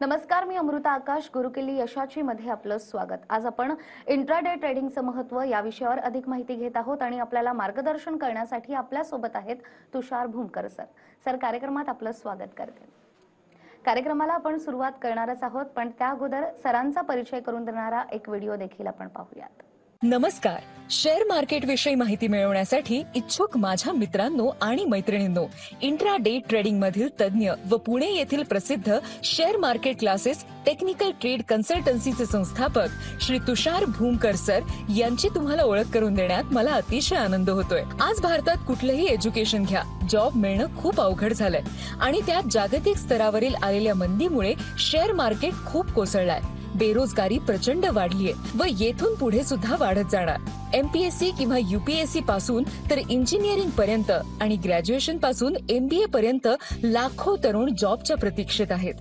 नमस्कार मी अमृता आकाश गुरुकिल्ली यशाची मध्ये आपलं स्वागत आज आपण इंट्राडे ट्रेडिंगचं महत्व या विषयावर अधिक माहिती घेत आहोत आणि आपल्याला मार्गदर्शन करण्यासाठी आपल्या सोबत आहेत तुषार भूमकर सर सर कार्यक्रमात आपलं स्वागत करते कार्यक्रमाला आपण सुरुवात करणारच आहोत पण त्या अगोदर सरांचा परिचय करून देणारा एक व्हिडिओ देखील आपण पाहूयात नमस्कार शेअर मार्केट विषयी माहिती मिळवण्यासाठी इच्छुक माझ्या मित्रांनो आणि मैत्रिणींनो इंट्रा डे ट्रेडिंग मधील तज्ज्ञ व पुणे येथील प्रसिद्ध share market classes technical trade कन्सल्टन्सीचे संस्थापक श्री तुषार भूमकर सर यांची तुम्हाला ओळख करून देण्यात मला अतिशय आनंद होतोय आज भारतात कुठलंही एज्युकेशन घ्या जॉब मिळणं खूप अवघड झालंय आणि त्यात जागतिक स्तरावरील आलेल्या मंदीमुळे शेअर मार्केट खूप कोसळलाय बेरोजगारी प्रचंड आहे व येथून पुढे सुद्धा वाढत जाणार एमपीएससी किंवा युपीएससी पासून तर इंजिनिअरिंग पर्यंत आणि ग्रॅज्युएशन पासून एमबीए पर्यंत लाखो तरुण जॉबच्या प्रतीक्षेत आहेत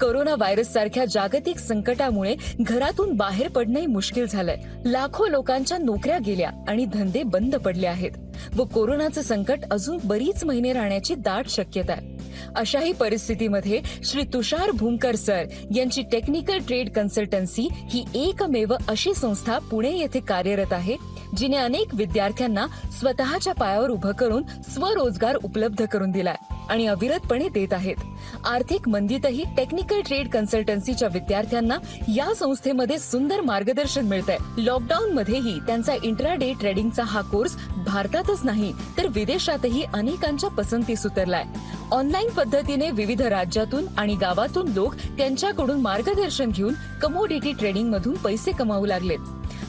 कोरोना व्हायरस सारख्या जागतिक संकटामुळे घरातून बाहेर पडणे मुश्किल झालंय लाखो लोकांच्या नोकऱ्या गेल्या आणि धंदे बंद पडले आहेत व कोरोनाचं संकट अजून बरीच महिने राहण्याची दाट शक्यता आहे अशाही परिस्थितीमध्ये श्री तुषार भूमकर सर यांची टेक्निकल ट्रेड कन्सल्टन्सी ही एकमेव अशी संस्था पुणे येथे कार्यरत आहे जिने अनेक विद्यार्थ्यांना स्वतःच्या पायावर उभं करून स्वरोजगार उपलब्ध करून दिलाय आणि अविरतपणे देत आहेत आर्थिक मंदीतही टेक्निकल ट्रेड कन्सल्टन्सीच्या विद्यार्थ्यांना या संस्थेमध्ये सुंदर मार्गदर्शन मिळतंय आहे लॉकडाऊन मध्येही त्यांचा इंट्राडे ट्रेडिंगचा हा कोर्स भारतातच नाही तर विदेशातही अनेकांच्या पसंतीस उतरलाय ऑनलाईन पद्धतीने विविध राज्यातून आणि गावातून लोक त्यांच्याकडून मार्गदर्शन घेऊन कमोडिटी ट्रेडिंग मधून पैसे कमावू लागलेत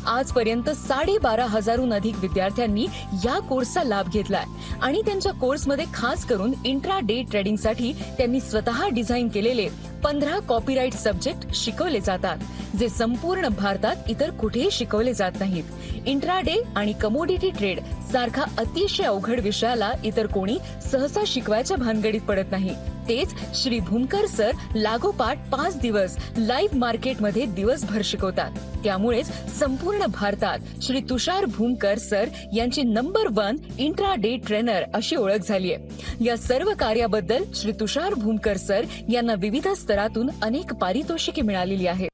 आजपर्यंत साडेबारा हजारहून अधिक विद्यार्थ्यांनी या कोर्सचा लाभ घेतलाय आणि त्यांच्या कोर्समध्ये खास करून इंट्रा डे ट्रेडिंगसाठी त्यांनी स्वतः डिझाईन केलेले पंधरा कॉपीराईट सब्जेक्ट शिकवले जातात जे संपूर्ण भारतात इतर कुठेही शिकवले जात नाहीत इंट्रा डे आणि कमोडिटी ट्रेड सारखा अतिशय अवघड विषयाला इतर कोणी सहसा शिकवायच्या भानगडीत पडत नाही तेच श्री भूमकर सर लागोपाठ पाच दिवस लाईव्ह मध्ये दिवसभर शिकवतात त्यामुळेच संपूर्ण भारतात श्री तुषार भूमकर सर यांची number one intraday trainer अशी ओळख झाली आहे या सर्व कार्याबद्दल श्री तुषार भूमकर सर यांना विविध स्तरातून अनेक पारितोषिके मिळालेली आहेत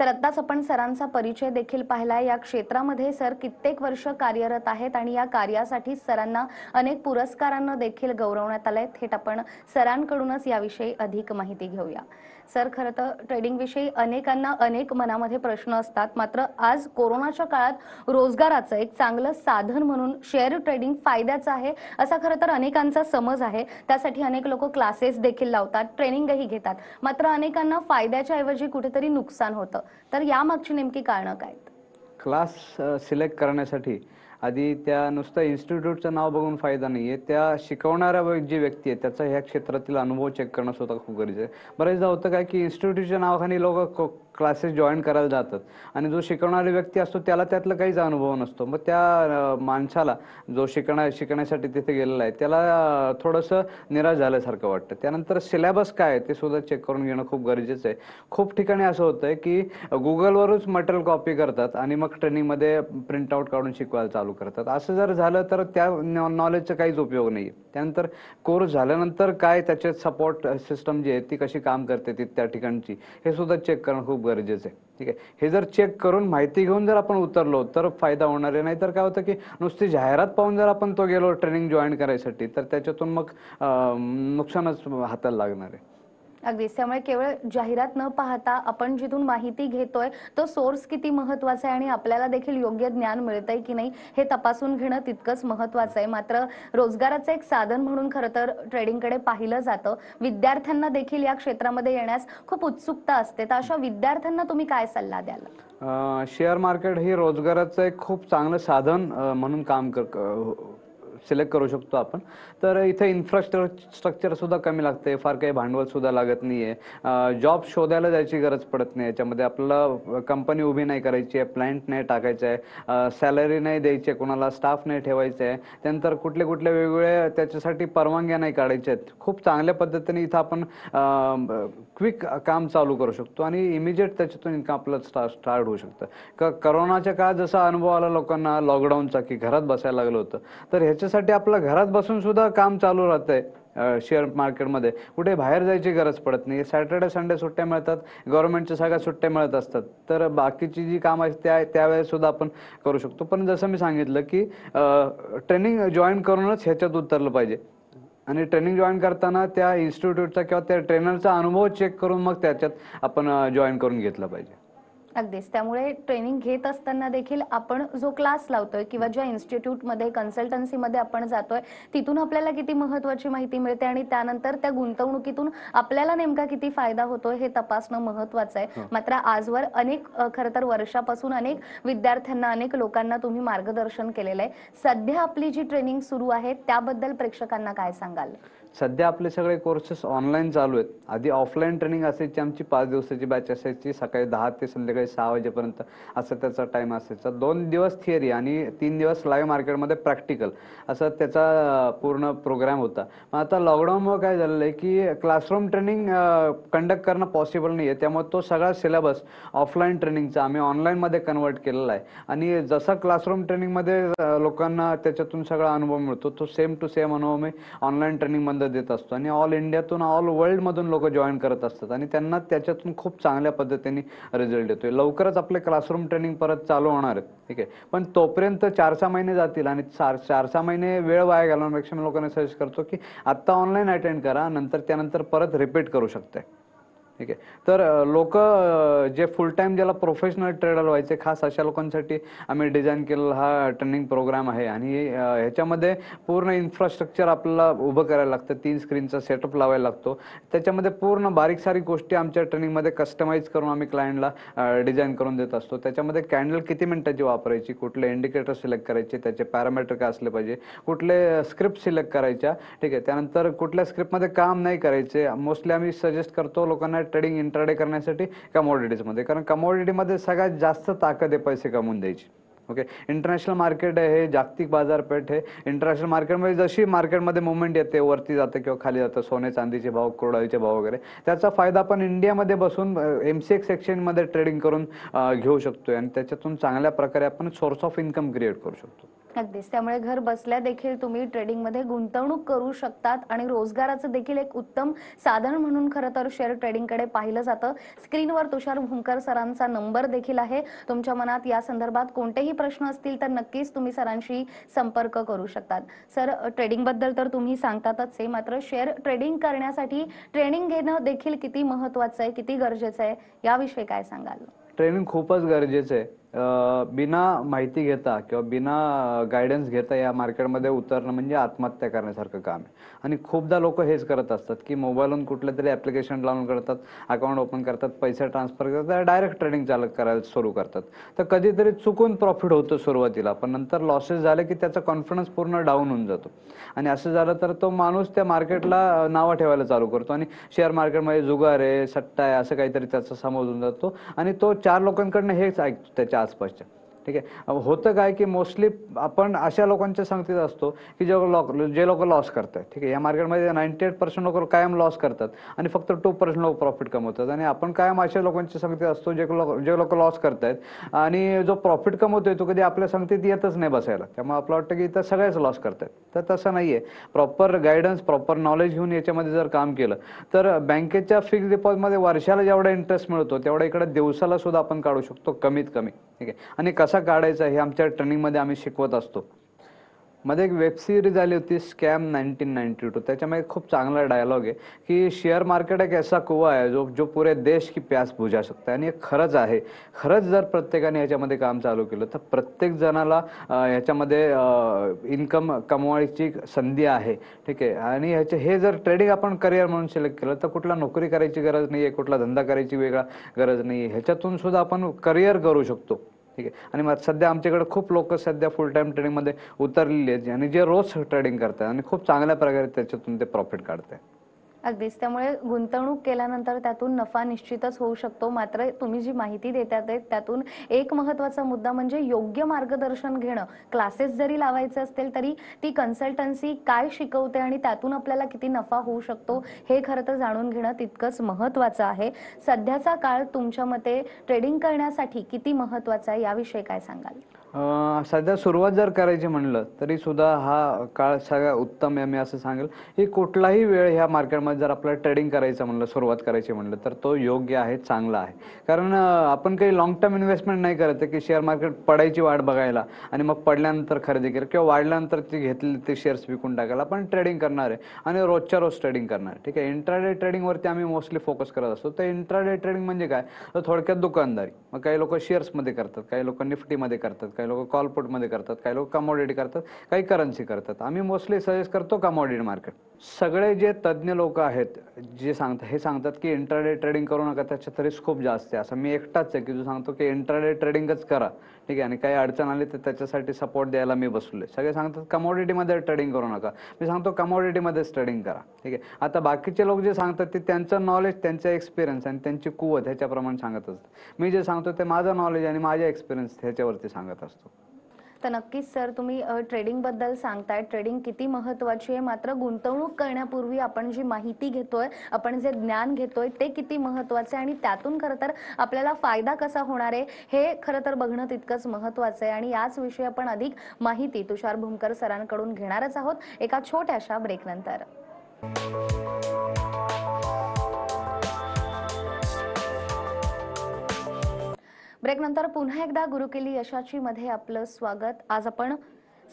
तर आत्ताच आपण सरांचा परिचय देखील पाहिला या क्षेत्रामध्ये सर कित्येक वर्ष कार्यरत आहेत आणि या कार्यासाठी सरांना अनेक पुरस्कारांना देखील गौरवण्यात आलंय थेट आपण सरांकडूनच याविषयी अधिक माहिती घेऊया सर खरं तर ट्रेडिंगविषयी अनेकांना अनेक मनामध्ये प्रश्न असतात मात्र आज कोरोनाच्या काळात रोजगाराचं एक चांगलं साधन म्हणून शेअर ट्रेडिंग फायद्याचं आहे असा खरं तर अनेकांचा समज आहे त्यासाठी अनेक लोक क्लासेस देखील लावतात ट्रेनिंगही घेतात मात्र अनेकांना फायद्याच्या ऐवजी कुठेतरी नुकसान होतं तर यामागची नेमकी कारण काय क्लास सिलेक्ट करण्यासाठी आधी त्या नुसतं इन्स्टिट्यूटचं नाव बघून फायदा नाही आहे त्या शिकवणाऱ्या जी व्यक्ती आहे त्याचा ह्या क्षेत्रातील अनुभव चेक करणं स्वतः खूप गरजेचं आहे बरेचदा होतं काय की इन्स्टिट्यूटच्या नावाखाली लोक क्लासेस जॉईन करायला जातात आणि जो शिकवणारा व्यक्ती असतो त्याला त्यातला काहीच अनुभव नसतो मग त्या माणसाला जो शिकण्या शिकण्यासाठी तिथे गेलेला आहे त्याला थोडंसं निराश झाल्यासारखं वाटतं त्यानंतर सिलेबस काय आहे ते सुद्धा चेक करून घेणं खूप गरजेचं आहे खूप ठिकाणी असं होतं आहे की गुगलवरच मटेरियल कॉपी करतात आणि मग ट्रेनिंगमध्ये प्रिंट आऊट काढून शिकवायला चालू करतात असं जर झालं तर त्या नॉलेजचा काहीच उपयोग नाही त्यानंतर कोर्स झाल्यानंतर काय त्याचे सपोर्ट सिस्टम जी आहे ती कशी काम करते ती त्या ठिकाणची हे सुद्धा चेक करणं खूप गरजेचं आहे ठीक आहे हे जर चेक करून माहिती घेऊन जर आपण उतरलो तर फायदा होणार आहे नाही तर काय होतं की नुसती जाहिरात पाहून जर आपण तो गेलो ट्रेनिंग जॉईन करायसाठी तर त्याच्यातून मग नुकसानच हाताला लागणार आहे अगदीच त्यामुळे केवळ जाहिरात न पाहता आपण जिथून माहिती घेतोय तो सोर्स किती महत्वाचा आहे आणि आपल्याला देखील योग्य ज्ञान मिळतंय की नाही हे तपासून घेणं तितकंच महत्वाचं आहे मात्र रोजगाराचं एक साधन म्हणून खरं तर ट्रेडिंगकडे पाहिलं जातं विद्यार्थ्यांना देखील या क्षेत्रामध्ये येण्यास खूप उत्सुकता असते तर अशा विद्यार्थ्यांना तुम्ही काय सल्ला द्याल शेअर मार्केट हे रोजगाराचं एक खूप चांगलं साधन म्हणून काम कर हो, सिलेक्ट करू शकतो आपण तर इथे इन्फ्रास्ट्रक्चर सुद्धा कमी लागते फार काही भांडवल सुद्धा लागत नाही आहे जॉब शोधायला जायची गरज पडत नाही याच्यामध्ये आपल्याला कंपनी उभी नाही करायची आहे प्लॅन्ट नाही टाकायचं आहे सॅलरी नाही द्यायची आहे कोणाला स्टाफ नाही ठेवायचा आहे त्यानंतर कुठले कुठले वेगवेगळे त्याच्यासाठी परवानग्या नाही काढायच्या आहेत खूप चांगल्या पद्धतीने इथं आपण क्विक काम चालू करू शकतो आणि इमिजिएट त्याच्यातून इनकम आपलं स्टा स्टार्ट होऊ शकतं का करोनाच्या काळात जसा अनुभव आला लोकांना लॉकडाऊनचा की घरात बसायला लागलं होतं तर ह्याच्यासाठी साठी आपलं घरात बसून सुद्धा काम चालू राहतंय शेअर मार्केटमध्ये कुठे बाहेर जायची गरज पडत नाही सॅटर्डे संडे सुट्ट्या मिळतात गव्हर्नमेंटच्या सगळ्या सुट्ट्या मिळत असतात तर बाकीची जी काम आहेत त्या त्यावेळेस सुद्धा आपण करू शकतो पण जसं मी सांगितलं की ट्रेनिंग जॉईन करूनच ह्याच्यात उतरलं पाहिजे आणि ट्रेनिंग जॉईन करताना त्या इन्स्टिट्यूटचा किंवा त्या ट्रेनरचा अनुभव चेक करून मग त्याच्यात आपण जॉईन करून घेतलं पाहिजे अगदीच त्यामुळे ट्रेनिंग घेत असताना देखील आपण जो क्लास लावतोय किंवा ज्या इन्स्टिट्यूटमध्ये कन्सल्टन्सीमध्ये आपण जातोय तिथून आपल्याला किती महत्वाची माहिती मिळते आणि त्यानंतर त्या गुंतवणुकीतून आपल्याला नेमका किती फायदा होतो हे तपासणं महत्वाचं आहे मात्र आजवर अनेक खरं तर वर्षापासून अनेक विद्यार्थ्यांना अनेक लोकांना तुम्ही मार्गदर्शन केलेलं आहे सध्या आपली जी ट्रेनिंग सुरू आहे त्याबद्दल प्रेक्षकांना काय सांगाल सध्या आपले सगळे कोर्सेस ऑनलाईन चालू आहेत आधी ऑफलाईन ट्रेनिंग असायची आमची पाच दिवसाची बॅच असायची सकाळी दहा ते संध्याकाळी सहा वाजेपर्यंत असं त्याचा टाईम असायचा दोन दिवस थिअरी आणि तीन दिवस लाईव्ह मार्केटमध्ये प्रॅक्टिकल असं त्याचा पूर्ण प्रोग्राम होता मग आता लॉकडाऊनमुळे काय झालेलं आहे की क्लासरूम ट्रेनिंग कंडक्ट करणं पॉसिबल नाही आहे त्यामुळे तो सगळा सिलेबस ऑफलाईन ट्रेनिंगचा आम्ही ऑनलाईनमध्ये कन्वर्ट केलेला आहे आणि जसा क्लासरूम ट्रेनिंगमध्ये लोकांना त्याच्यातून सगळा अनुभव मिळतो तो सेम टू सेम अनुभव मी ऑनलाईन ट्रेनिंगमध्ये देत असतो आणि ऑल इंडियातून ऑल वर्ल्ड मधून लोक जॉईन करत असतात आणि त्यांना त्याच्यातून खूप चांगल्या पद्धतीने रिझल्ट येतोय लवकरच आपले क्लासरूम ट्रेनिंग परत चालू होणार आहेत ठीक आहे पण तोपर्यंत चार सहा महिने जातील आणि चार चार सहा महिने वेळ वाया घालवण्यापेक्षा मी लोकांना सजेस्ट करतो की आत्ता ऑनलाईन अटेंड करा नंतर त्यानंतर परत रिपीट करू शकते ठीक आहे तर लोक जे फुल टाइम ज्याला प्रोफेशनल ट्रेडर व्हायचे खास अशा लोकांसाठी आम्ही डिझाईन केलेला हा ट्रेनिंग प्रोग्राम आहे आणि ह्याच्यामध्ये पूर्ण इन्फ्रास्ट्रक्चर आपल्याला उभं करायला लागतं तीन स्क्रीनचा सेटअप लावायला लागतो त्याच्यामध्ये पूर्ण बारीक सारीक गोष्टी आमच्या ट्रेनिंगमध्ये कस्टमाइज करून आम्ही क्लायंटला डिझाईन करून देत असतो त्याच्यामध्ये कॅन्डल किती मिनटाची वापरायची कुठले इंडिकेटर सिलेक्ट करायचे त्याचे पॅरामीटर काय असले पाहिजे कुठले स्क्रिप्ट सिलेक्ट करायच्या ठीक आहे त्यानंतर कुठल्या स्क्रिप्टमध्ये काम नाही करायचे मोस्टली आम्ही सजेस्ट करतो लोकांना ट्रेडिंग इंट्राडे करण्यासाठी मध्ये कारण मध्ये सगळ्यात जास्त ताकद आहे पैसे कमवून द्यायची ओके इंटरनॅशनल मार्केट आहे जागतिक बाजारपेठ हे इंटरनॅशनल मार्केटमध्ये जशी मार्केटमध्ये मुवमेंट येते वरती जाते किंवा खाली जातं सोने चांदीचे भाव कोरडाईचे भाव वगैरे त्याचा फायदा आपण इंडियामध्ये बसून एम सी एक्स एक्सचेंजमध्ये ट्रेडिंग करून घेऊ शकतो आणि त्याच्यातून चांगल्या प्रकारे आपण सोर्स ऑफ इन्कम क्रिएट करू शकतो अगदीच त्यामुळे घर बसल्या देखील तुम्ही ट्रेडिंगमध्ये गुंतवणूक करू शकतात आणि रोजगाराचं देखील एक उत्तम साधन म्हणून खरं तर शेअर ट्रेडिंग कडे पाहिलं जातं स्क्रीनवर तुषार भुंकर सरांचा नंबर देखील आहे तुमच्या मनात या संदर्भात कोणतेही प्रश्न असतील तर नक्कीच तुम्ही सरांशी संपर्क करू शकतात सर ट्रेडिंग बद्दल तर तुम्ही सांगतातच आहे मात्र शेअर ट्रेडिंग करण्यासाठी ट्रेनिंग घेणं देखील किती महत्वाचं आहे किती गरजेचं आहे याविषयी काय सांगाल ट्रेनिंग खूपच गरजेचं आहे बिना माहिती घेता किंवा बिना गायडन्स घेता या मार्केटमध्ये उतरणं म्हणजे आत्महत्या करण्यासारखं काम आहे आणि खूपदा लोक हेच करत असतात की मोबाईलवरून कुठलं तरी ॲप्लिकेशन डाउनलोड करतात अकाउंट ओपन करतात पैसे ट्रान्सफर करतात डायरेक्ट ट्रेडिंग चालू करायला सुरू करतात तर कधीतरी चुकून प्रॉफिट होतो सुरुवातीला पण नंतर लॉसेस झाले की त्याचा कॉन्फिडन्स पूर्ण डाऊन होऊन जातो आणि असं झालं तर तो माणूस त्या मार्केटला नावं ठेवायला चालू करतो आणि शेअर मार्केटमध्ये जुगार आहे सट्टा आहे असं काहीतरी त्याचा समोर होऊन जातो आणि तो चार लोकांकडनं हेच ऐकतो त्याच्या स्पष्ट ठीक आहे होतं काय की मोस्टली आपण अशा लोकांच्या संगतीत असतो की जे लोक जे लोक लॉस करतात ठीक आहे या मार्केटमध्ये नाईन्टी एट पर्सेंट लोक कायम लॉस करतात आणि फक्त टू पर्सेंट लोक प्रॉफिट कमवतात आणि आपण कायम अशा लोकांच्या संगतीत असतो जे लोक जे लोक लॉस आहेत आणि जो प्रॉफिट कमवतोय तो कधी आपल्या संगतीत येतच नाही बसायला त्यामुळे आपलं वाटतं की इथं सगळ्याच लॉस आहेत तर तसं नाही आहे प्रॉपर गायडन्स प्रॉपर नॉलेज घेऊन याच्यामध्ये जर काम केलं तर बँकेच्या फिक्स डिपॉझिटमध्ये वर्षाला जेवढा इंटरेस्ट मिळतो तेवढा इकडे दिवसाला सुद्धा आपण काढू शकतो कमीत कमी ठीक आहे आणि कसा कसा काढायचा हे आमच्या ट्रेनिंग मध्ये आम्ही शिकवत असतो मध्ये एक वेब सिरीज आली होती स्कॅम नाईन्टीन नाईन्टी टू त्याच्यामध्ये खूप चांगला डायलॉग आहे की शेअर मार्केट एक ऐसा कुवा आहे जो जो पुरे देश की प्यास बुजा शकतो आणि एक खरंच आहे खरंच जर प्रत्येकाने ह्याच्यामध्ये काम चालू केलं तर प्रत्येक जणाला ह्याच्यामध्ये इन्कम कमवायची संधी आहे ठीक आहे आणि ह्याचे हे जर ट्रेडिंग आपण करिअर म्हणून सिलेक्ट केलं तर कुठला नोकरी करायची गरज नाही आहे कुठला धंदा करायची वेगळा गरज नाही ह्याच्यातून सुद्धा आपण करिअर करू शकतो ठीक आहे आणि मग सध्या आमच्याकडे खूप लोक सध्या फुल टाइम ट्रेडिंगमध्ये उतरलेली आहेत आणि जे रोज ट्रेडिंग करतात आणि खूप चांगल्या प्रकारे त्याच्यातून ते प्रॉफिट काढतात अगदीच त्यामुळे गुंतवणूक केल्यानंतर त्यातून नफा निश्चितच होऊ शकतो मात्र तुम्ही जी माहिती देतात त्यातून एक महत्वाचा मुद्दा म्हणजे योग्य मार्गदर्शन घेणं क्लासेस जरी लावायचे असतील तरी ती कन्सल्टन्सी काय शिकवते आणि त्यातून आपल्याला किती नफा होऊ शकतो हे खरं तर जाणून घेणं तितकंच महत्वाचं आहे सध्याचा काळ तुमच्या मते ट्रेडिंग करण्यासाठी किती महत्वाचा आहे याविषयी काय सांगाल सध्या सुरुवात जर करायची म्हणलं तरी सुद्धा हा काळ सगळ्या उत्तम आहे मी असं सांगेल की कुठलाही वेळ ह्या मार्केटमध्ये जर आपल्याला ट्रेडिंग करायचं म्हणलं सुरुवात करायची म्हणलं तर तो योग्य आहे चांगला आहे कारण आपण काही लॉंग टर्म इन्व्हेस्टमेंट नाही करत आहे की शेअर मार्केट पडायची वाट बघायला आणि मग पडल्यानंतर खरेदी केलं किंवा वाढल्यानंतर ती घेतली ते शेअर्स विकून टाकायला पण ट्रेडिंग करणार आहे आणि रोजच्या रोज ट्रेडिंग करणार ठीक आहे इंट्राडे ट्रेडिंगवरती आम्ही मोस्टली फोकस करत असतो तर इंट्राडे ट्रेडिंग म्हणजे काय तर थोडक्यात दुकानदारी मग काही लोक शेअर्समध्ये करतात काही लोक निफ्टीमध्ये करतात काही काही लोक मध्ये करतात काही लोक कमोडिटी करतात काही करन्सी करतात आम्ही मोस्टली सजेस्ट करतो कमोडिटी मार्केट सगळे जे तज्ज्ञ लोक आहेत जे सांगतात हे सांगतात की इंट्राडे ट्रेडिंग करू नका त्याच्यात रिस्क खूप जास्त आहे असं मी एकटाच आहे की जो सांगतो की इंट्राडे ट्रेडिंगच करा ठीक आहे आणि काही अडचण आली तर त्याच्यासाठी सपोर्ट द्यायला मी बसलोय सगळे सांगतात कमोडिटीमध्ये ट्रेडिंग करू नका मी सांगतो कमोडिटीमध्येच ट्रेडिंग करा ठीक आहे आता बाकीचे लोक जे सांगतात ते त्यांचं नॉलेज त्यांचा एक्सपिरियन्स आणि त्यांची कुवत ह्याच्याप्रमाणे सांगत असतात मी जे सांगतो ते माझं नॉलेज आणि माझ्या एक्सपिरियन्स ह्याच्यावरती सांगत असतात असतो तर नक्कीच सर तुम्ही ट्रेडिंग बद्दल सांगताय ट्रेडिंग किती महत्वाची आहे मात्र गुंतवणूक करण्यापूर्वी आपण जी माहिती घेतोय आपण जे ज्ञान घेतोय ते किती महत्वाचं आहे आणि त्यातून खरं तर आपल्याला फायदा कसा होणार आहे हे खरं तर बघणं तितकंच महत्वाचं आहे आणि याच विषयी आपण अधिक माहिती तुषार भूमकर सरांकडून घेणारच आहोत एका छोट्याशा ब्रेकनंतर ब्रेक नंतर पुन्हा एकदा गुरुकिल्ली यशाची मध्ये आपलं स्वागत आज आपण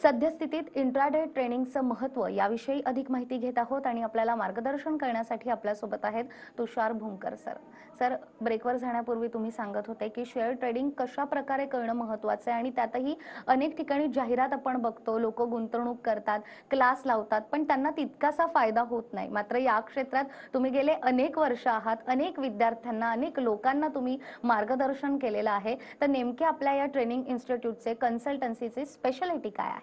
सद्यस्थितीत इंट्राडे ट्रेनिंगचं महत्व याविषयी अधिक माहिती घेत आहोत आणि आपल्याला मार्गदर्शन करण्यासाठी आपल्यासोबत आहेत तुषार भुंकर सर सर ब्रेकवर जाण्यापूर्वी तुम्ही सांगत होते की शेअर ट्रेडिंग कशा प्रकारे करणं महत्वाचं आहे आणि त्यातही अनेक ठिकाणी जाहिरात आपण बघतो लोक गुंतवणूक करतात क्लास लावतात पण त्यांना तितकासा फायदा होत नाही मात्र या क्षेत्रात तुम्ही गेले अनेक वर्ष आहात अनेक विद्यार्थ्यांना अनेक लोकांना तुम्ही मार्गदर्शन केलेलं आहे तर नेमके आपल्या या ट्रेनिंग इन्स्टिट्यूटचे कन्सल्टन्सीचे स्पेशालिटी काय आहे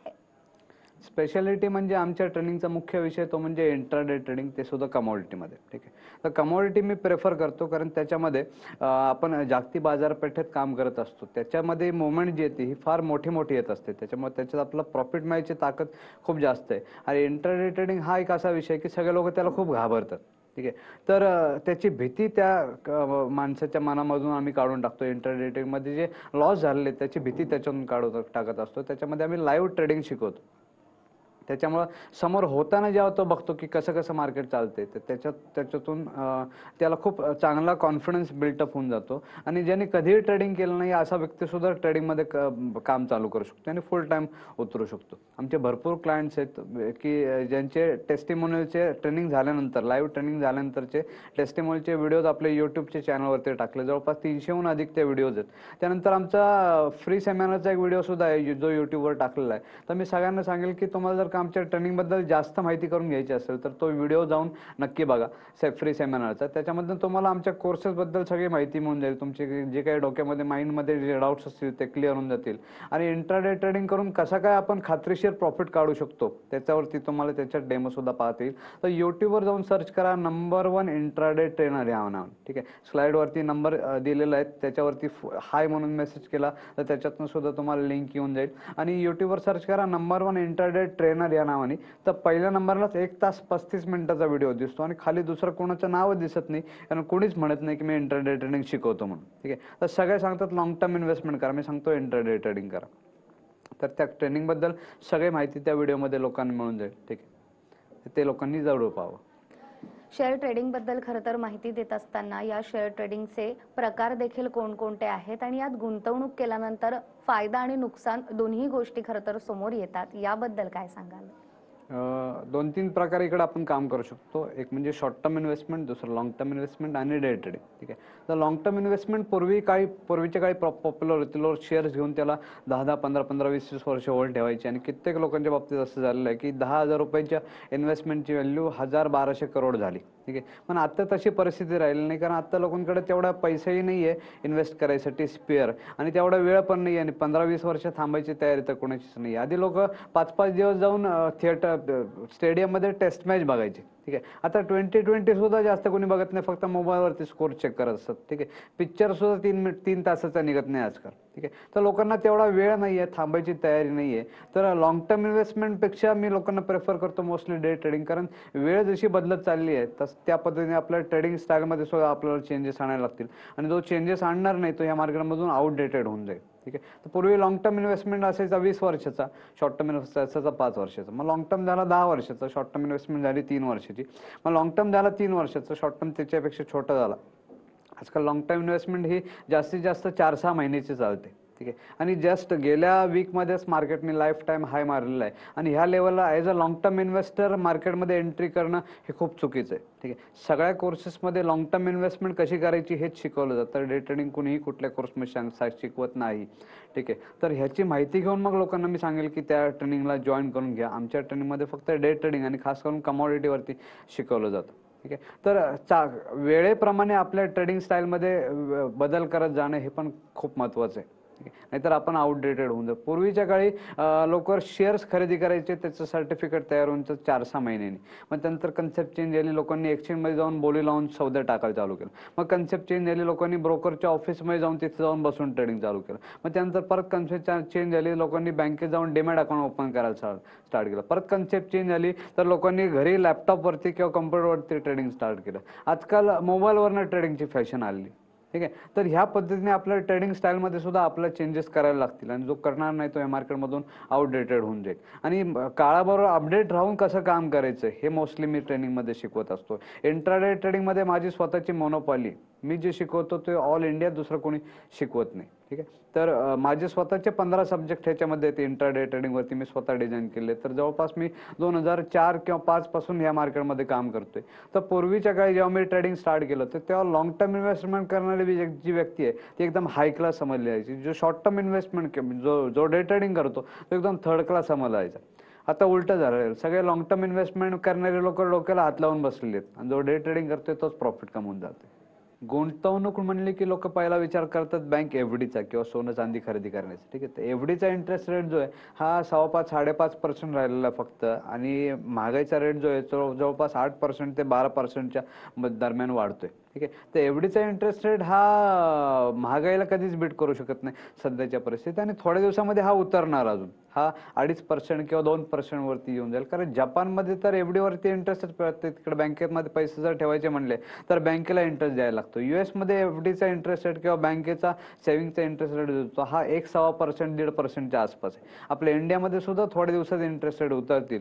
स्पेशालिटी म्हणजे आमच्या ट्रेनिंगचा मुख्य विषय तो म्हणजे इंट्राडे ट्रेडिंग ते सुद्धा कमोडिटीमध्ये ठीक आहे तर कमोडिटी मी प्रेफर करतो कारण त्याच्यामध्ये आपण जागतिक बाजारपेठेत काम करत असतो त्याच्यामध्ये मुवमेंट जी येते ही फार मोठी मोठी येत असते त्याच्यामुळे त्याच्यात आपला प्रॉफिट मिळायची ताकद खूप जास्त आहे आणि इंट्राडे ट्रेडिंग हा एक असा विषय की सगळे लोक त्याला खूप घाबरतात ठीक आहे तर त्याची भीती त्या माणसाच्या मनामधून आम्ही काढून टाकतो इंटरडेटिंगमध्ये जे लॉस झालेले त्याची भीती त्याच्यातून काढून टाकत असतो त्याच्यामध्ये आम्ही लाईव्ह ट्रेडिंग शिकवतो त्याच्यामुळं समोर होताना जेव्हा तो बघतो की कसं कसं मार्केट चालते तर त्याच्यात त्याच्यातून त्याला खूप चांगला कॉन्फिडन्स बिल्टअप होऊन जातो आणि ज्याने कधीही ट्रेडिंग केलं नाही असा व्यक्तीसुद्धा ट्रेडिंगमध्ये काम चालू करू शकतो आणि फुल टाईम उतरू शकतो आमचे भरपूर क्लायंट्स आहेत की ज्यांचे टेस्टिमोनियलचे ट्रेनिंग झाल्यानंतर लाईव्ह ट्रेनिंग झाल्यानंतरचे टेस्टिमोनियलचे व्हिडिओज आपले यूट्यूबचे चॅनलवरती टाकले जवळपास तीनशेहून अधिक ते व्हिडिओज आहेत त्यानंतर आमचा फ्री सेमिनारचा एक व्हिडिओसुद्धा आहे जो युट्यूबवर टाकलेला आहे तर मी सगळ्यांना सांगेल की तुम्हाला जर आमच्या ट्रेनिंगबद्दल जास्त माहिती करून घ्यायची असेल तर तो व्हिडिओ जाऊन नक्की बघा से फ्री सेमिनारचा त्याच्यामधून तुम्हाला आमच्या कोर्सेसबद्दल सगळी माहिती मिळून जाईल तुमचे जे काही डोक्यामध्ये माइंडमध्ये जे डाऊट्स असतील ते क्लिअर होऊन जातील आणि इंट्राडे ट्रेडिंग करून कसा काय आपण खात्रीशीर प्रॉफिट काढू शकतो त्याच्यावरती तुम्हाला त्याच्यात डेमोसुद्धा पाहता येईल तर यूट्यूबवर जाऊन सर्च करा नंबर वन इंट्राडे ट्रेनर या नाव ठीक आहे स्लाईडवरती नंबर दिलेला आहे त्याच्यावरती हाय म्हणून मेसेज केला तर त्याच्यातनं सुद्धा तुम्हाला लिंक येऊन जाईल आणि यूट्यूबवर सर्च करा नंबर वन इंट्राडे ट्रेनर करणार या नावाने तर पहिल्या नंबरलाच एक तास पस्तीस मिनिटाचा व्हिडिओ दिसतो आणि खाली दुसरं कोणाचं नाव दिसत नाही कारण कोणीच म्हणत नाही की मी इंटरडे ट्रेडिंग शिकवतो म्हणून ठीक आहे तर सगळे सांगतात लॉंग टर्म इन्व्हेस्टमेंट करा मी सांगतो इंटरडे ट्रेडिंग करा तर त्या बद्दल सगळी माहिती त्या व्हिडिओमध्ये लोकांना मिळून जाईल ठीक आहे ते लोकांनी जवळ पाहावं शेअर ट्रेडिंगबद्दल खरं तर माहिती देत असताना या शेअर ट्रेडिंगचे प्रकार देखील कोणकोणते आहेत आणि यात गुंतवणूक केल्यानंतर फायदा आणि नुकसान दोन्ही गोष्टी खरं तर समोर येतात याबद्दल काय सांगाल दोन तीन प्रकारे इकडे आपण काम करू शकतो एक म्हणजे शॉर्ट टर्म इन्व्हेस्टमेंट दुसरं लॉंग टर्म इन्व्हेस्टमेंट आणि डे ट्रेडिंग ठीक आहे तर लॉंग टर्म इन्व्हेस्टमेंट पूर्वी काही पूर्वीच्या काळी प्रॉ पॉप्युलर होते लोक शेअर्स घेऊन त्याला दहा दहा पंधरा पंधरा वीस वीस वर्ष होल्ड ठेवायची आणि कित्येक लोकांच्या बाबतीत असं झालेलं आहे की दहा हजार रुपयाच्या इन्व्हेस्टमेंटची व्हॅल्यू हजार बाराशे करोड झाली ठीक आहे पण आता तशी परिस्थिती राहिली नाही कारण आता लोकांकडे तेवढा पैसाही नाही आहे इन्व्हेस्ट करायसाठी स्पेअर आणि तेवढा वेळ पण नाही आणि पंधरा वीस वर्ष थांबायची तयारी तर कोणाचीच नाही आधी लोक पाच पाच दिवस जाऊन थिएटर स्टेडियममध्ये टेस्ट मॅच बघायची ठीक आहे आता ट्वेंटी ट्वेंटी सुद्धा जास्त कोणी बघत नाही फक्त मोबाईलवरती स्कोर चेक करत असतात ठीक आहे पिक्चर सुद्धा तीन मिनिट तीन तासाचा निघत नाही आजकाल ठीक आहे तर लोकांना तेवढा वेळ नाही आहे थांबायची तयारी नाही आहे तर लॉंग टर्म इन्व्हेस्टमेंटपेक्षा मी लोकांना प्रेफर करतो मोस्टली डे ट्रेडिंग कारण वेळ जशी बदलत चालली आहे तस त्या पद्धतीने आपल्या ट्रेडिंग स्टाईलमध्ये सुद्धा आपल्याला चेंजेस आणायला लागतील आणि जो चेंजेस आणणार नाही तो या मार्केटमधून आउटडेटेड होऊन जाईल ठीक आहे तर पूर्वी लाँग टर्म इन्व्हेस्टमेंट असायचा वीस वर्षाचा शॉर्ट टर्म इन्व्हेस्टमेंट असायचा पाच वर्षाचा मग लाँग टर्म झाला दहा वर्षाचा शॉर्ट टर्म इन्व्हेस्टमेंट झाली तीन वर्षाची मग लाँग टर्म झाला तीन वर्षाचा शॉर्ट टर्म त्याच्यापेक्षा छोटा झाला आजकाल लाँग टर्म इन्व्हेस्टमेंट ही जास्तीत जास्त चार सहा महिन्याची चालते ठीक आहे आणि जस्ट गेल्या वीकमध्येच मार्केटने लाईफ टाईम हाय मारलेला आहे आणि ह्या लेवलला as a long term investor मार्केटमध्ये एंट्री करणं हे खूप चुकीचं आहे ठीक आहे सगळ्या कोर्सेसमध्ये लॉंग टर्म इन्व्हेस्टमेंट कशी करायची हेच शिकवलं जातं तर डे ट्रेडिंग कुणीही कुठल्या कोर्समध्ये सांग शिकवत नाही ठीक आहे तर ह्याची माहिती घेऊन मग लोकांना मी सांगेल की त्या ट्रेनिंगला जॉईन करून घ्या आमच्या ट्रेनिंगमध्ये फक्त डे ट्रेडिंग आणि खास करून कमॉडिटीवरती शिकवलं जातं ठीक आहे तर चा वेळेप्रमाणे आपल्या ट्रेडिंग स्टाईलमध्ये बदल करत जाणे हे पण खूप महत्त्वाचं आहे नाहीतर आपण आउटडेटेड होऊन जाऊ पूर्वीच्या काळी लोक शेअर्स खरेदी करायचे त्याचं सर्टिफिकेट तयार होऊन चार सहा महिन्यांनी मग त्यानंतर कन्सेप्ट चेंज झाली लोकांनी एक्सचेंजमध्ये जाऊन बोली लावून सौदा टाकायला चालू केलं मग कन्सेप्ट चेंज झाली लोकांनी ब्रोकरच्या ऑफिसमध्ये जाऊन तिथे जाऊन बसून ट्रेडिंग चालू केलं मग त्यानंतर परत कन्सेप्ट चेंज झाली लोकांनी बँकेत जाऊन डिमॅट अकाउंट ओपन करायला स्टार्ट केलं परत कन्सेप्ट चेंज झाली तर लोकांनी घरी लॅपटॉपवरती किंवा कम्प्युटरवरती ट्रेडिंग स्टार्ट केलं आजकाल मोबाईलवरनं ट्रेडिंगची फॅशन आली ठीक आहे तर ह्या पद्धतीने आपल्या ट्रेडिंग स्टाईलमध्ये सुद्धा आपल्याला चेंजेस करायला लागतील आणि जो करणार नाही तो या मार्केटमधून आउटडेटेड होऊन जाईल आणि काळाबरोबर अपडेट राहून कसं काम करायचं हे मोस्टली मी ट्रेनिंगमध्ये शिकवत असतो इंट्राडे ट्रेडिंगमध्ये माझी स्वतःची मोनोपॉली मी जे शिकवतो ते ऑल इंडिया दुसरं कोणी शिकवत नाही ठीक आहे तर माझे स्वतःचे पंधरा सब्जेक्ट ह्याच्यामध्ये येते डे ट्रेडिंगवरती मी स्वतः डिझाईन केले तर जवळपास मी दोन हजार चार किंवा पाचपासून ह्या मार्केटमध्ये काम करतोय तर पूर्वीच्या काळी जेव्हा मी ट्रेडिंग स्टार्ट केलं तर तेव्हा लॉंग टर्म इन्व्हेस्टमेंट करणारी जी व्यक्ती आहे ती एकदम हाय क्लास समजली जायची जो शॉर्ट टर्म इन्व्हेस्टमेंट जो जो डे ट्रेडिंग करतो तो एकदम थर्ड क्लास समजला जायचा आता उलटं झालं सगळे लॉंग टर्म इन्व्हेस्टमेंट करणारे लोक डोक्याला हात लावून बसलेले आहेत आणि जो डे ट्रेडिंग करतोय तोच प्रॉफिट कमवून जाते गुंतवणूक म्हणली की लोक पहिला विचार करतात बँक डीचा किंवा सोनं चांदी खरेदी करण्याचा ठीक आहे तर डीचा इंटरेस्ट रेट जो आहे हा सव्वा साडेपाच पर्सेंट राहिलेला आहे फक्त आणि महागाईचा रेट जो आहे तो जवळपास आठ पर्सेंट ते बारा पर्सेंटच्या दरम्यान वाढतोय ठीक आहे तर डीचा इंटरेस्ट रेट हा महागाईला कधीच बीट करू शकत नाही सध्याच्या परिस्थितीत आणि थोड्या दिवसामध्ये हा उतरणार अजून हा अडीच पर्सेंट किंवा दोन पर्सेंट वरती येऊन जाईल कारण जपानमध्ये तर एवढीवरती वरती इंटरेस्ट नाही तिकडे बँकेमध्ये पैसे जर ठेवायचे म्हणले तर बँकेला इंटरेस्ट द्यायला लागतो युएसमध्ये मध्ये एफ डीचा इंटरेस्ट रेट किंवा बँकेचा सेव्हिंगचा इंटरेस्ट रेट देतो हा एक सव्वा पर्सेंट दीड पर्सेंटच्या आसपास आहे आपल्या इंडियामध्ये सुद्धा थोड्या दिवसात इंटरेस्ट रेट उतरतील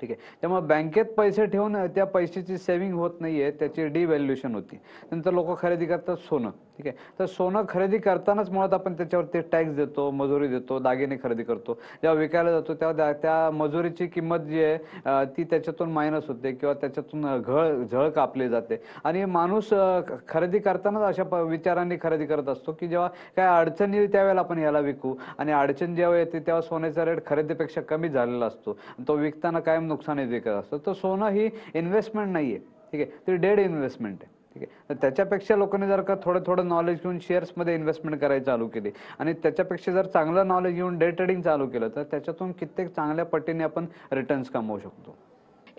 ठीक आहे त्यामुळे बँकेत पैसे ठेवून त्या पैशाची सेव्हिंग होत नाहीये त्याची डिव्हॅल्युएशन होती नंतर लोक खरेदी करतात सोनं ठीक आहे तर सोनं खरेदी करतानाच मुळात आपण त्याच्यावरती टॅक्स देतो मजुरी देतो दागिने खरेदी करतो जेव्हा विकायला जातो तेव्हा त्या मजुरीची किंमत जी आहे ती त्याच्यातून मायनस होते किंवा त्याच्यातून घळ झळ कापली जाते आणि माणूस खरेदी करतानाच अशा विचारांनी खरेदी करत असतो की जेव्हा काय अडचणी येईल त्यावेळेला आपण याला विकू आणि अडचण जेव्हा येते तेव्हा सोन्याचा रेट खरेदीपेक्षा कमी झालेला असतो तो विकताना कायम नुकसानही विकत असतो तर सोनं ही इन्व्हेस्टमेंट नाही आहे ठीक आहे ती डेड इन्व्हेस्टमेंट आहे ठीक आहे त्याच्यापेक्षा लोकांनी जर का थोडं थोडं नॉलेज घेऊन शेअर्समध्ये इन्व्हेस्टमेंट करायला चालू केली आणि त्याच्यापेक्षा जर चांगलं नॉलेज घेऊन डे ट्रेडिंग चालू केलं तर त्याच्यातून कित्येक चांगल्या पटीने आपण रिटर्न्स कमवू शकतो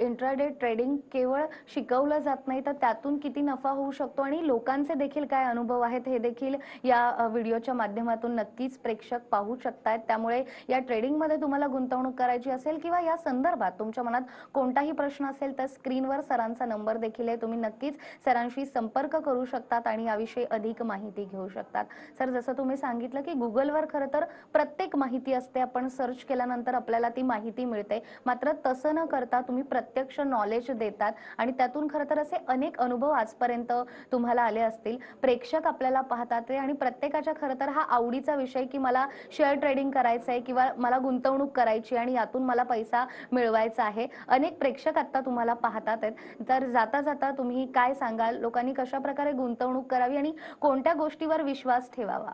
इंट्राडे ट्रेडिंग केवळ शिकवलं जात नाही तर त्यातून किती नफा होऊ शकतो आणि लोकांचे देखील काय अनुभव आहेत हे देखील या व्हिडिओच्या माध्यमातून नक्कीच प्रेक्षक पाहू शकतात त्यामुळे या ट्रेडिंगमध्ये तुम्हाला गुंतवणूक करायची असेल किंवा या संदर्भात तुमच्या मनात कोणताही प्रश्न असेल तर स्क्रीनवर सरांचा नंबर देखील आहे तुम्ही नक्कीच सरांशी संपर्क करू शकतात आणि याविषयी अधिक माहिती घेऊ शकतात सर जसं तुम्ही सांगितलं की गुगलवर खरं तर प्रत्येक माहिती असते आपण सर्च केल्यानंतर आपल्याला ती माहिती मिळते मात्र तसं न करता तुम्ही प्रत्येक प्रत्यक्ष नॉलेज देतात आणि त्यातून खरं तर असे अनेक अनुभव आजपर्यंत तुम्हाला आले असतील प्रेक्षक आपल्याला पाहतात आणि प्रत्येकाच्या खरं तर हा आवडीचा विषय की मला शेअर ट्रेडिंग करायचं आहे किंवा मला गुंतवणूक करायची आणि यातून मला पैसा मिळवायचा आहे अनेक प्रेक्षक आता तुम्हाला पाहतात आहेत तर जाता जाता तुम्ही काय सांगाल लोकांनी कशा प्रकारे गुंतवणूक करावी आणि कोणत्या गोष्टीवर विश्वास ठेवावा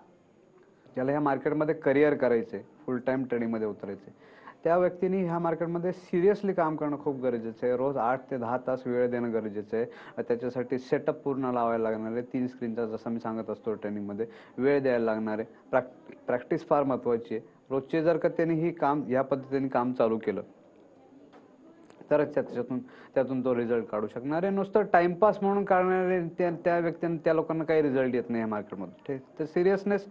ज्याला ह्या मार्केटमध्ये करिअर करायचे फुल टाइम ट्रेडिंगमध्ये उतरायचे त्या व्यक्तीने ह्या मार्केटमध्ये सिरियसली काम करणं खूप गरजेचं आहे रोज आठ ते दहा तास वेळ देणं गरजेचं आहे त्याच्यासाठी सेटअप पूर्ण लावायला लागणार आहे तीन स्क्रीनचा जसं मी सांगत असतो ट्रेनिंगमध्ये वेळ द्यायला लागणार आहे प्रॅक्टिस फार महत्त्वाची आहे रोजचे जर का त्यांनी ही काम ह्या पद्धतीने काम चालू केलं तरच त्याच्यातून त्यातून तो रिझल्ट काढू शकणार आहे नुसतं टाइमपास म्हणून काढणारे त्या त्या व्यक्तींना त्या लोकांना काही रिझल्ट येत नाही आहे मार्केटमध्ये ठीक तर सिरियसनेस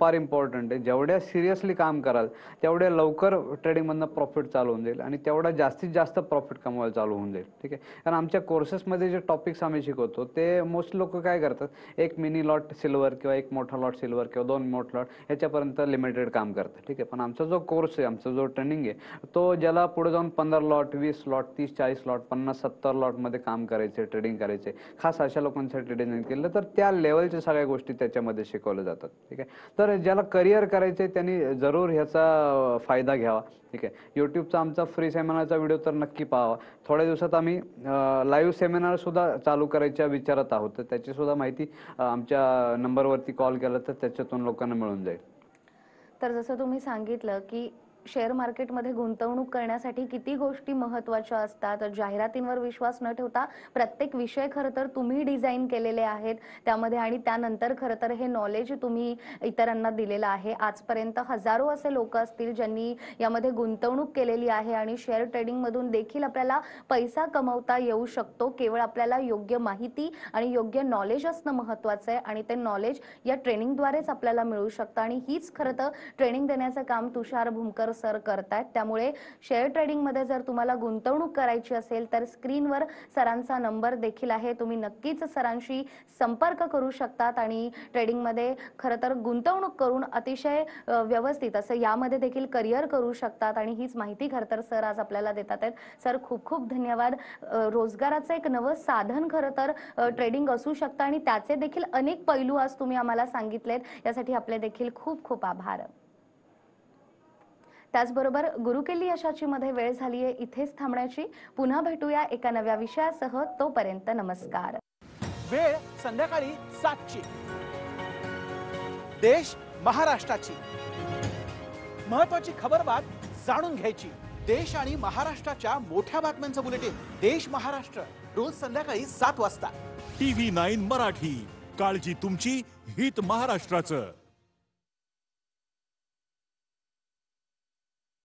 फार इम्पॉर्टंट आहे जेवढ्या सिरियसली काम कराल तेवढ्या लवकर ट्रेडिंगमधनं प्रॉफिट चालू होऊन जाईल आणि तेवढा जास्तीत जास्त प्रॉफिट कमवायला चालू होऊन जाईल ठीक आहे कारण आमच्या कोर्सेसमध्ये जे टॉपिक्स आम्ही शिकवतो ते मोस्ट लोक काय करतात एक मिनी लॉट सिल्वर किंवा एक मोठा लॉट सिल्वर किंवा दोन मोठ लॉट ह्याच्यापर्यंत लिमिटेड काम करतात ठीक आहे पण आमचा जो कोर्स आहे आमचा जो ट्रेनिंग आहे तो ज्याला पुढे जाऊन पंधरा लॉट वीस लॉट लॉट तीस चाळीस लॉट पन्नास सत्तर लॉटमध्ये काम करायचे ट्रेडिंग करायचे खास अशा लोकांसाठी ट्रेडिंग केलं तर त्या लेवलच्या सगळ्या गोष्टी त्याच्यामध्ये शिकवल्या जातात ठीक आहे तर ज्याला करिअर करायचे त्यांनी जरूर ह्याचा फायदा घ्यावा ठीक आहे यूट्यूबचा आमचा फ्री सेमिनारचा व्हिडिओ तर नक्की पाहावा थोड्या दिवसात आम्ही लाईव्ह सेमिनारसुद्धा चालू करायच्या विचारात आहोत तर त्याचीसुद्धा माहिती आमच्या नंबरवरती कॉल केला तर त्याच्यातून लोकांना मिळून जाईल तर जसं तुम्ही सांगितलं की शेअर मार्केटमध्ये गुंतवणूक करण्यासाठी किती गोष्टी महत्वाच्या असतात जाहिरातींवर विश्वास न ठेवता प्रत्येक विषय खरं तर तुम्ही डिझाईन केलेले आहेत त्यामध्ये आणि त्यानंतर खरं तर हे नॉलेज तुम्ही इतरांना दिलेलं आहे आजपर्यंत हजारो असे लोक असतील ज्यांनी यामध्ये गुंतवणूक केलेली आहे आणि शेअर मधून देखील आपल्याला पैसा कमवता येऊ शकतो केवळ आपल्याला योग्य माहिती आणि योग्य नॉलेज असणं महत्वाचं आहे आणि ते नॉलेज या ट्रेनिंगद्वारेच आपल्याला मिळू शकतं आणि हीच खरं तर ट्रेनिंग देण्याचं काम तुषार भूमकर सर करतायत त्यामुळे शेअर ट्रेडिंगमध्ये जर तुम्हाला गुंतवणूक करायची असेल तर स्क्रीनवर सरांचा नंबर देखील आहे तुम्ही नक्कीच सरांशी संपर्क करू शकतात आणि ट्रेडिंगमध्ये खरं तर गुंतवणूक करून अतिशय व्यवस्थित असं यामध्ये देखील करिअर करू शकतात आणि हीच माहिती खरं तर सर आज आपल्याला देतात आहेत सर खूप खूप धन्यवाद रोजगाराचं एक नवं साधन खरं तर ट्रेडिंग असू शकतं आणि त्याचे देखील अनेक पैलू आज तुम्ही आम्हाला सांगितलेत यासाठी आपले देखील खूप खूप आभार त्याचबरोबर गुरुकिल्ली मध्ये वेळ झाली आहे इथेच थांबण्याची पुन्हा भेटूया एका नव्या विषयासह तोपर्यंत नमस्कार वेळ संध्याकाळी सातची देश महाराष्ट्राची महत्वाची खबर बात जाणून घ्यायची देश आणि महाराष्ट्राच्या मोठ्या बातम्यांचं बुलेटिन देश महाराष्ट्र रोज संध्याकाळी सात वाजता टीव्ही नाईन मराठी काळजी तुमची हित महाराष्ट्राचं